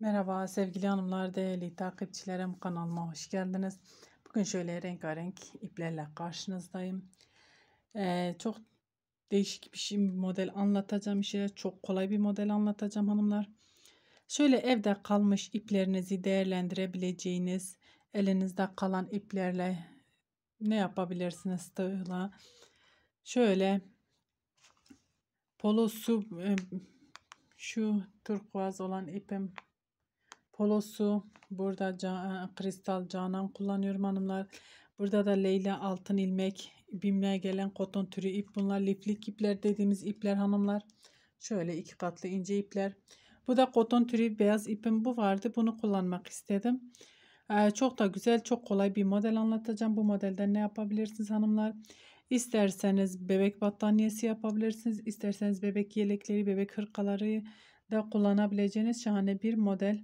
Merhaba sevgili hanımlar, değerli takipçilerim kanalıma hoş geldiniz. Bugün şöyle rengarenk iplerle karşınızdayım. Ee, çok değişik bir şey, model anlatacağım işe. Çok kolay bir model anlatacağım hanımlar. Şöyle evde kalmış iplerinizi değerlendirebileceğiniz, elinizde kalan iplerle ne yapabilirsiniz tığla. Şöyle polo su, e, şu turkuaz olan ipim polosu. Burada can, e, kristal canan kullanıyorum hanımlar. Burada da Leyla altın ilmek bimle gelen koton türü ip. Bunlar liflik ipler dediğimiz ipler hanımlar. Şöyle iki katlı ince ipler. Bu da koton türü beyaz ipim bu vardı. Bunu kullanmak istedim. Ee, çok da güzel, çok kolay bir model anlatacağım. Bu modelde ne yapabilirsiniz hanımlar? İsterseniz bebek battaniyesi yapabilirsiniz. İsterseniz bebek yelekleri, bebek hırkaları da kullanabileceğiniz şahane bir model.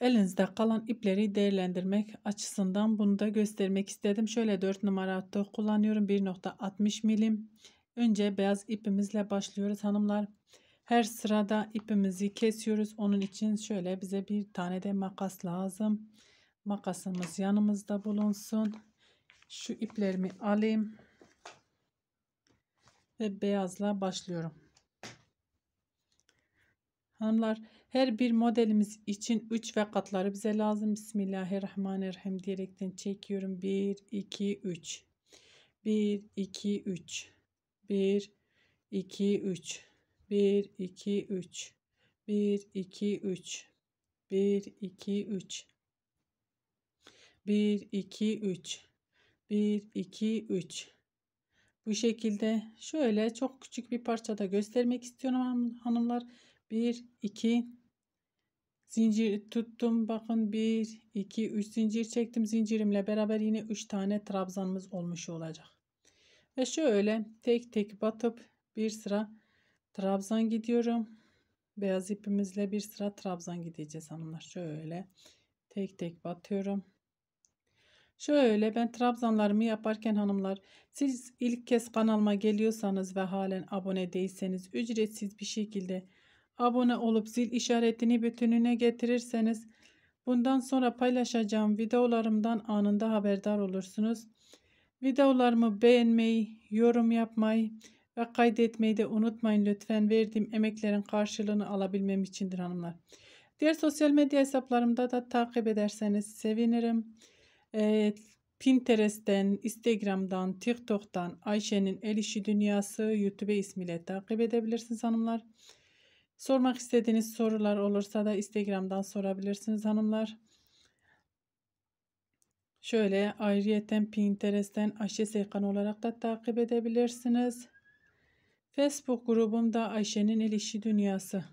Elinizde kalan ipleri değerlendirmek açısından bunu da göstermek istedim. Şöyle 4 numara hattı kullanıyorum. 1.60 milim. Önce beyaz ipimizle başlıyoruz hanımlar. Her sırada ipimizi kesiyoruz. Onun için şöyle bize bir tane de makas lazım. Makasımız yanımızda bulunsun. Şu iplerimi alayım. Ve beyazla başlıyorum. Hanımlar her bir modelimiz için 3 ve katları bize lazım. Bismillahirrahmanirrahim diyerekten çekiyorum. 1, 2, 3. 1, 2, 3. 1, 2, 3. 1, 2, 3. 1, 2, 3. 1, 2, 3. 1, 2, 3. 1, 2, 3. Bu şekilde şöyle çok küçük bir parçada göstermek istiyorum hanımlar. 1 2 zincir tuttum bakın 1 2 3 zincir çektim zincirimle beraber yine 3 tane trabzanımız olmuş olacak ve şöyle tek tek batıp bir sıra trabzan gidiyorum beyaz ipimizle bir sıra trabzan gideceğiz hanımlar şöyle tek tek batıyorum Şöyle ben trabzanlarımı yaparken hanımlar siz ilk kez kanalıma geliyorsanız ve halen abone değilseniz ücretsiz bir şekilde abone olup zil işaretini bütününe getirirseniz bundan sonra paylaşacağım videolarımdan anında haberdar olursunuz. Videolarımı beğenmeyi, yorum yapmayı ve kaydetmeyi de unutmayın lütfen. Verdiğim emeklerin karşılığını alabilmem içindir hanımlar. Diğer sosyal medya hesaplarımda da takip ederseniz sevinirim. Ee, Pinterest'ten, Instagram'dan, TikTok'tan Ayşe'nin El İşi Dünyası YouTube ismiyle takip edebilirsiniz hanımlar. Sormak istediğiniz sorular olursa da Instagram'dan sorabilirsiniz hanımlar. Şöyle ayrıyeten Pinterest'ten Ayşe Seykan olarak da takip edebilirsiniz. Facebook grubumda Ayşe'nin El Dünyası.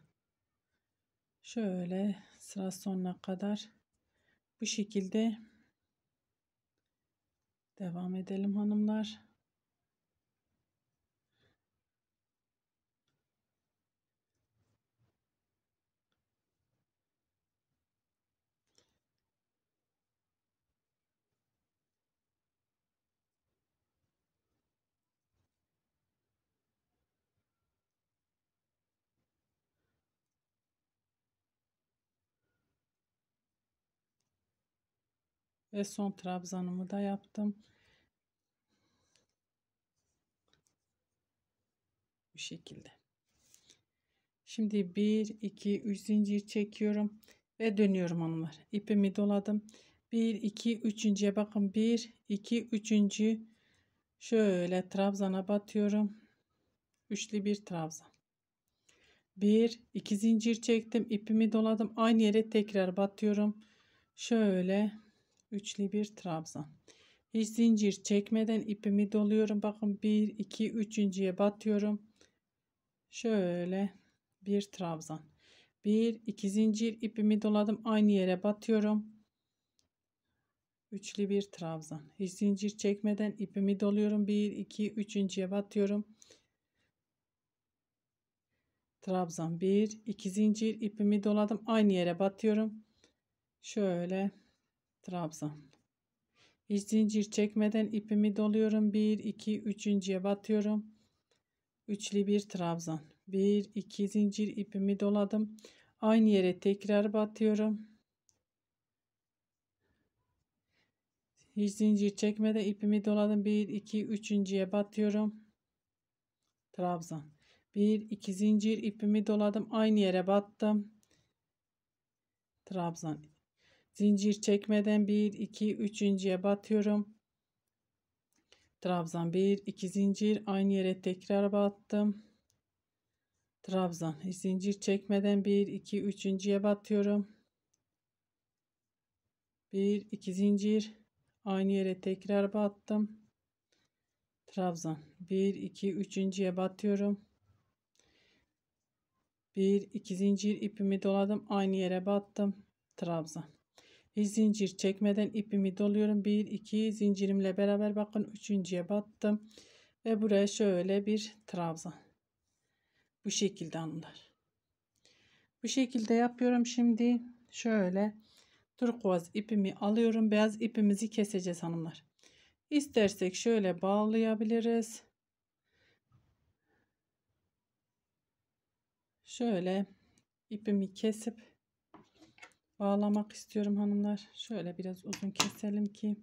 Şöyle sıra sonuna kadar bu şekilde devam edelim hanımlar. Ve son trabzanımı da yaptım. Bu şekilde. Şimdi 1, 2, 3 zincir çekiyorum. Ve dönüyorum hanımlar. İpimi doladım. 1, 2, 3.ye bakın. 1, 2, 3. Şöyle trabzana batıyorum. Üçlü bir trabzan. 1, 2 zincir çektim. ipimi doladım. Aynı yere tekrar batıyorum. Şöyle Üçlü bir trabzan. Hiç zincir çekmeden ipimi doluyorum. Bakın bir iki üçüncüye batıyorum. Şöyle bir trabzan. Bir iki zincir ipimi doladım. Aynı yere batıyorum. Üçlü bir trabzan. Hiç zincir çekmeden ipimi doluyorum. bir iki üçüncüye batıyorum. Trabzan bir iki zincir ipimi doladım. Aynı yere batıyorum. Şöyle Trabzan. Hiç zincir çekmeden ipimi doluyorum. 1, 2, 3.ye batıyorum. Üçlü bir trabzan. 1, 2 zincir ipimi doladım. Aynı yere tekrar batıyorum. Hiç zincir çekmeden ipimi doladım. 1, 2, 3.ye batıyorum. Trabzan. 1, 2 zincir ipimi doladım. Aynı yere battım. Trabzan. Zincir çekmeden 1, 2, 3.ye batıyorum. Trabzan 1, 2 zincir aynı yere tekrar battım. Trabzan zincir çekmeden 1, 2, 3.ye batıyorum. 1, 2 zincir aynı yere tekrar battım. Trabzan 1, 2, 3.ye batıyorum. 1, 2 zincir ipimi doladım aynı yere battım. Trabzan zincir çekmeden ipimi doluyorum. 1 2 zincirimle beraber bakın üçüncüye battım ve buraya şöyle bir trabzan. Bu şekilde anlar. Bu şekilde yapıyorum şimdi. Şöyle turkuaz ipimi alıyorum. Beyaz ipimizi keseceğiz hanımlar. İstersek şöyle bağlayabiliriz. Şöyle ipimi kesip bağlamak istiyorum hanımlar. Şöyle biraz uzun keselim ki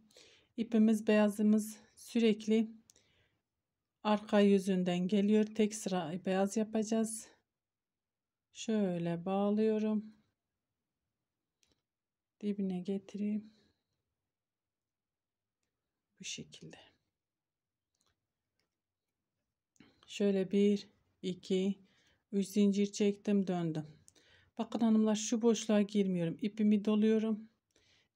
ipimiz beyazımız sürekli arka yüzünden geliyor. Tek sıra beyaz yapacağız. Şöyle bağlıyorum. Dibine getireyim. Bu şekilde. Şöyle bir, iki, üç zincir çektim döndüm. Bakın hanımlar şu boşluğa girmiyorum. İpimi doluyorum.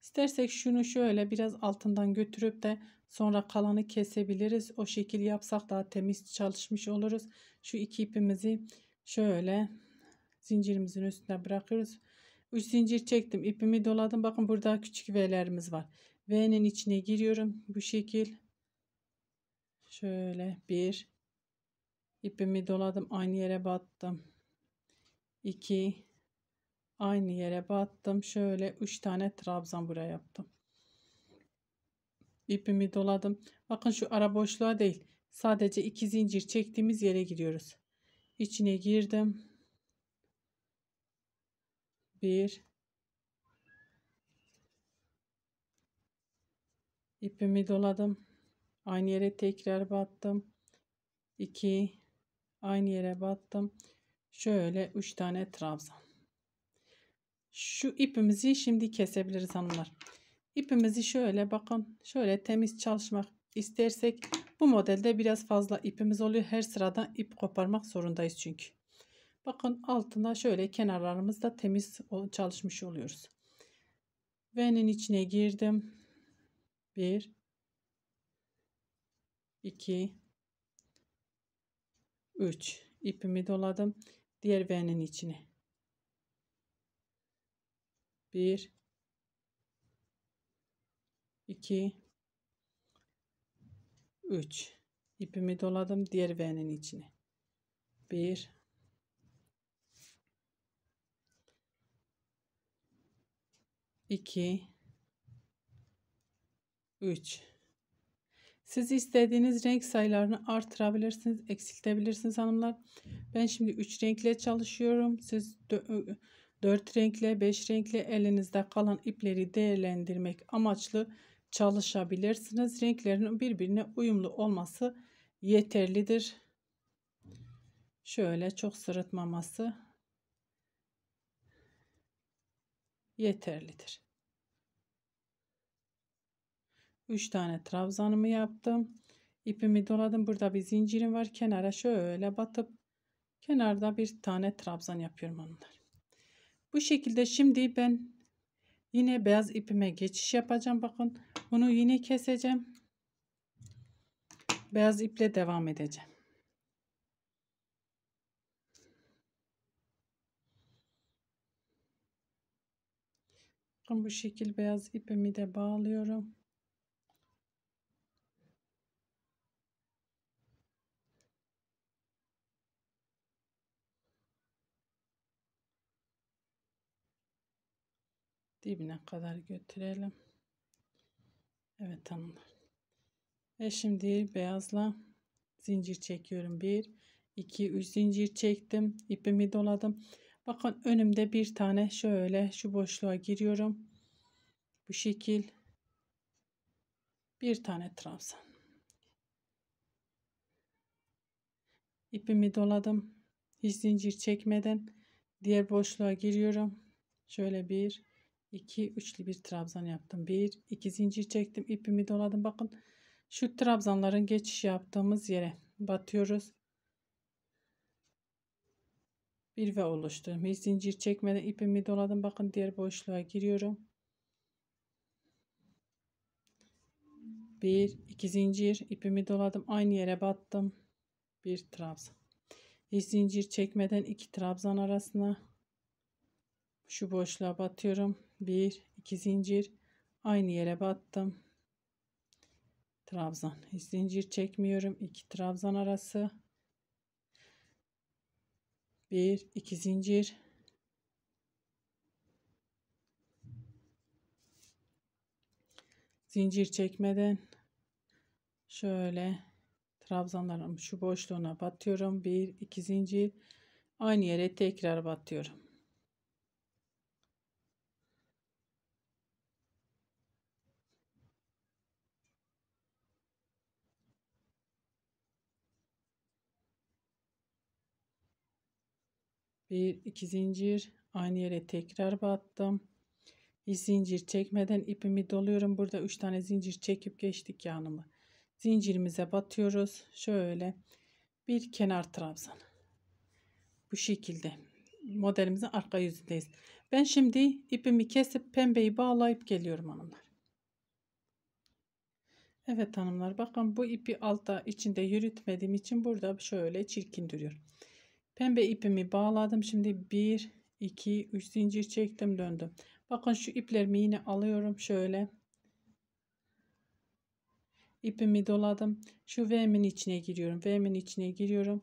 İstersek şunu şöyle biraz altından götürüp de sonra kalanı kesebiliriz. O şekil yapsak daha temiz çalışmış oluruz. Şu iki ipimizi şöyle zincirimizin üstüne bırakıyoruz. 3 zincir çektim. ipimi doladım. Bakın burada küçük V'lerimiz var. V'nin içine giriyorum. Bu şekil. Şöyle bir ipimi doladım. Aynı yere battım. 2 aynı yere battım. Şöyle 3 tane trabzan buraya yaptım. İpimi doladım. Bakın şu ara boşluğa değil. Sadece 2 zincir çektiğimiz yere giriyoruz. İçine girdim. 1 İpimi doladım. Aynı yere tekrar battım. 2 aynı yere battım. Şöyle 3 tane trabzan. Şu ipimizi şimdi kesebiliriz hanımlar. İpimizi şöyle bakın şöyle temiz çalışmak istersek bu modelde biraz fazla ipimiz oluyor. Her sırada ip koparmak zorundayız çünkü. Bakın altına şöyle kenarlarımızda temiz çalışmış oluyoruz. V'nin içine girdim. 1 2 3 ipimi doladım. Diğer V'nin içine. 1 2 3 ipimi doladım diğer V'nin içine 1 2 3 Siz istediğiniz renk sayılarını artırabilirsiniz, eksiltebilirsiniz hanımlar. Ben şimdi 3 renkle çalışıyorum. Siz 4 renkle 5 renkle elinizde kalan ipleri değerlendirmek amaçlı çalışabilirsiniz. Renklerin birbirine uyumlu olması yeterlidir. Şöyle çok sırıtmaması yeterlidir. 3 tane trabzanımı yaptım. İpimi doladım. Burada bir zincirim var. Kenara şöyle batıp kenarda bir tane trabzan yapıyorum hanımlar. Bu şekilde şimdi ben yine beyaz ipime geçiş yapacağım. Bakın bunu yine keseceğim. Beyaz iple devam edeceğim. bu şekil beyaz ipimi de bağlıyorum. dibine kadar götürelim. Evet hanımlar. Ve şimdi beyazla zincir çekiyorum. 1, 2, 3 zincir çektim. İpimi doladım. Bakın önümde bir tane şöyle şu boşluğa giriyorum. Bu şekil. Bir tane trabzan. İpimi doladım. Hiç zincir çekmeden diğer boşluğa giriyorum. Şöyle bir, 2 üçlü bir trabzan yaptım. 1 2 zincir çektim. ipimi doladım. Bakın şu trabzanların geçiş yaptığımız yere batıyoruz. Bir ve oluşturdum. Hiç zincir çekmeden ipimi doladım. Bakın diğer boşluğa giriyorum. 1 2 zincir ipimi doladım. Aynı yere battım. Bir trabzan. Hiç zincir çekmeden iki trabzan arasına şu boşluğa batıyorum. 1 2 zincir aynı yere battım. Trabzan. zincir çekmiyorum. 2 trabzan arası. 1 2 zincir. Zincir çekmeden şöyle trabzanlarım. şu boşluğuna batıyorum. 1 2 zincir aynı yere tekrar batıyorum. Bir iki zincir aynı yere tekrar battım. Bir zincir çekmeden ipimi doluyorum. Burada üç tane zincir çekip geçtik yanımı. Zincirimize batıyoruz. Şöyle bir kenar trabzan. Bu şekilde modelimizin arka yüzündeyiz. Ben şimdi ipimi kesip pembeyi bağlayıp geliyorum hanımlar. Evet hanımlar bakın bu ipi alta içinde yürütmediğim için burada şöyle çirkin duruyor. Pembe ipimi bağladım. Şimdi 1, 2, 3 zincir çektim döndüm. Bakın şu iplerimi yine alıyorum. Şöyle ipimi doladım. Şu V'min içine giriyorum. V'min içine giriyorum.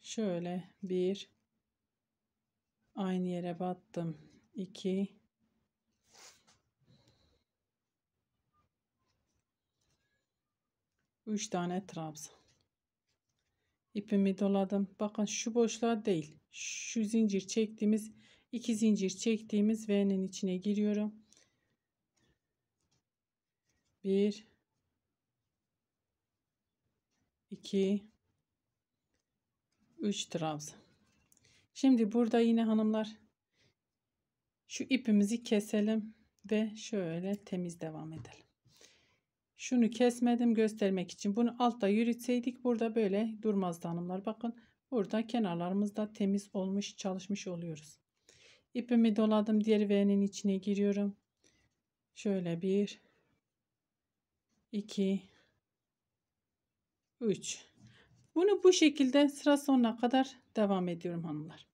Şöyle bir aynı yere battım. 2 3 tane trabzan ipimi doladım. Bakın şu boşluğa değil. Şu zincir çektiğimiz iki zincir çektiğimiz V'nin içine giriyorum. 1 2 3 trabzan. Şimdi burada yine hanımlar şu ipimizi keselim ve şöyle temiz devam edelim. Şunu kesmedim göstermek için. Bunu altta yürütseydik burada böyle durmazdı hanımlar. Bakın burada kenarlarımızda temiz olmuş çalışmış oluyoruz. İpimi doladım. Diğer V'nin içine giriyorum. Şöyle bir, iki, üç. Bunu bu şekilde sıra sonuna kadar devam ediyorum hanımlar.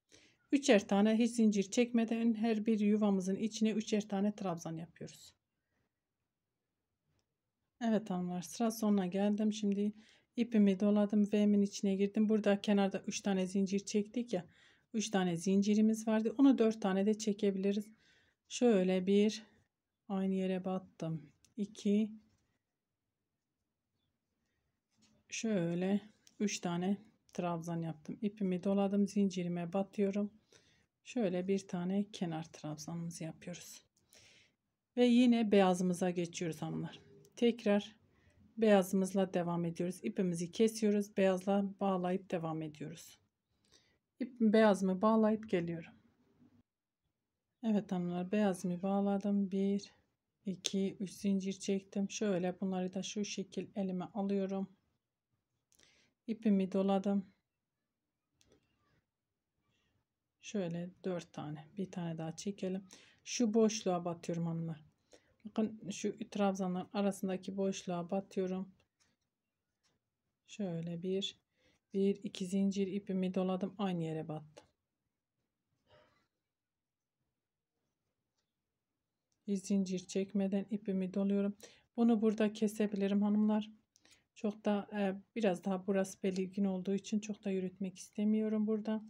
Üçer tane hiç zincir çekmeden her bir yuvamızın içine üçer tane trabzan yapıyoruz. Evet hanımlar sıra sonuna geldim. Şimdi ipimi doladım. V'min içine girdim. Burada kenarda 3 tane zincir çektik ya. 3 tane zincirimiz vardı. Onu 4 tane de çekebiliriz. Şöyle bir aynı yere battım. 2 şöyle 3 tane trabzan yaptım. İpimi doladım. Zincirime batıyorum. Şöyle bir tane kenar trabzanımızı yapıyoruz. Ve yine beyazımıza geçiyoruz hanımlar tekrar beyazımızla devam ediyoruz. İpimizi kesiyoruz. Beyazla bağlayıp devam ediyoruz. İp beyazımı bağlayıp geliyorum. Evet hanımlar beyazımı bağladım. 1 2 3 zincir çektim. Şöyle bunları da şu şekil elime alıyorum. İpimi doladım. Şöyle 4 tane. Bir tane daha çekelim. Şu boşluğa batıyorum hanımlar. Bakın şu trabzanlar arasındaki boşluğa batıyorum. Şöyle bir, bir iki zincir ipimi doladım. Aynı yere battım. Bir zincir çekmeden ipimi doluyorum. Bunu burada kesebilirim hanımlar. Çok da e, biraz daha burası belirgin olduğu için çok da yürütmek istemiyorum burada.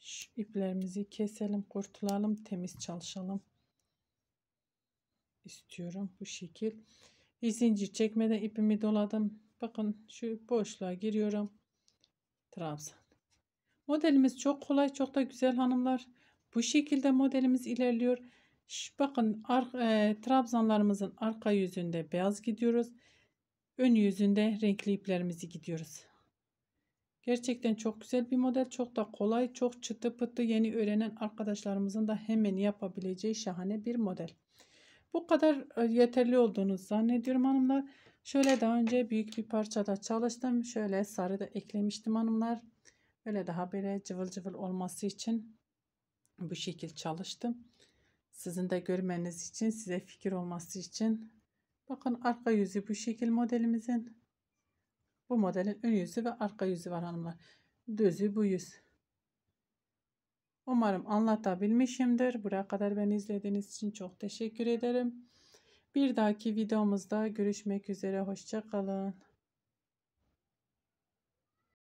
Şu iplerimizi keselim, kurtulalım, temiz çalışalım istiyorum bu şekil. Bir zincir çekmeden ipimi doladım. Bakın şu boşluğa giriyorum. Trabzan. Modelimiz çok kolay, çok da güzel hanımlar. Bu şekilde modelimiz ilerliyor. Şu, bakın ar, e, trabzanlarımızın arka yüzünde beyaz gidiyoruz. Ön yüzünde renkli iplerimizi gidiyoruz. Gerçekten çok güzel bir model. Çok da kolay, çok çıtı pıtı yeni öğrenen arkadaşlarımızın da hemen yapabileceği şahane bir model. Bu kadar e, yeterli olduğunu zannediyorum hanımlar. Şöyle daha önce büyük bir parçada çalıştım. Şöyle sarı da eklemiştim hanımlar. Böyle daha böyle cıvıl cıvıl olması için bu şekil çalıştım. Sizin de görmeniz için, size fikir olması için. Bakın arka yüzü bu şekil modelimizin. Bu modelin ön yüzü ve arka yüzü var hanımlar. Düzü bu yüz. Umarım anlatabilmişimdir. Buraya kadar beni izlediğiniz için çok teşekkür ederim. Bir dahaki videomuzda görüşmek üzere. Hoşçakalın.